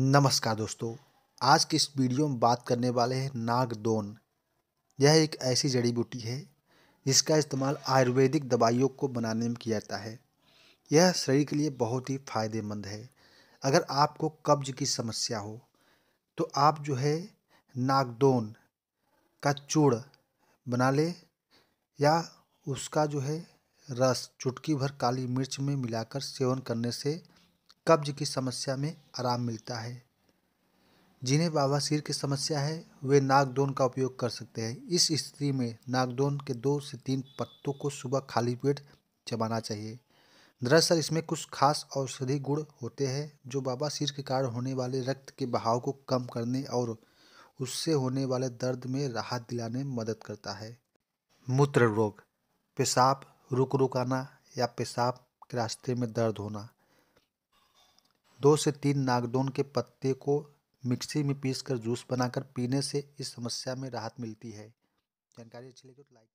नमस्कार दोस्तों आज की इस वीडियो में बात करने वाले हैं नागदोन यह एक ऐसी जड़ी बूटी है जिसका इस्तेमाल आयुर्वेदिक दवाइयों को बनाने में किया जाता है यह शरीर के लिए बहुत ही फायदेमंद है अगर आपको कब्ज की समस्या हो तो आप जो है नागदोन का चूड़ बना ले या उसका जो है रस चुटकी भर काली मिर्च में मिलाकर सेवन करने से कब्ज की समस्या में आराम मिलता है जिन्हें बावासीर की समस्या है वे नागदोन का उपयोग कर सकते हैं इस स्थिति में नागदोन के दो से तीन पत्तों को सुबह खाली पेट चबाना चाहिए दरअसल इसमें कुछ खास औषधि गुण होते हैं जो बाबा सिर के कारण होने वाले रक्त के बहाव को कम करने और उससे होने वाले दर्द में राहत दिलाने में मदद करता है मूत्र रोग पेशाब रुक रुक आना या पेशाब के रास्ते में दर्द होना दो से तीन नागदोन के पत्ते को मिक्सी में पीस कर जूस बनाकर पीने से इस समस्या में राहत मिलती है जानकारी अच्छी लगी तो लाइक